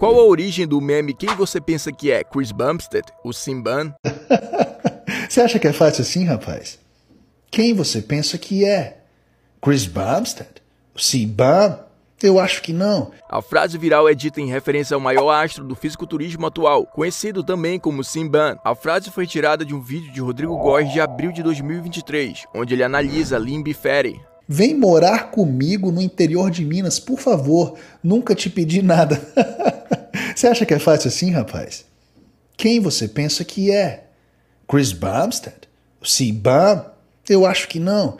Qual a origem do meme? Quem você pensa que é? Chris Bumstead? O Simban? você acha que é fácil assim, rapaz? Quem você pensa que é? Chris Bumstead? O Simban? Eu acho que não. A frase viral é dita em referência ao maior astro do fisiculturismo atual, conhecido também como Simban. A frase foi tirada de um vídeo de Rodrigo Góes de abril de 2023, onde ele analisa Limb Ferry, Vem morar comigo no interior de Minas, por favor. Nunca te pedi nada. você acha que é fácil assim, rapaz? Quem você pensa que é? Chris Bumstead? O C. Bum? Eu acho que não.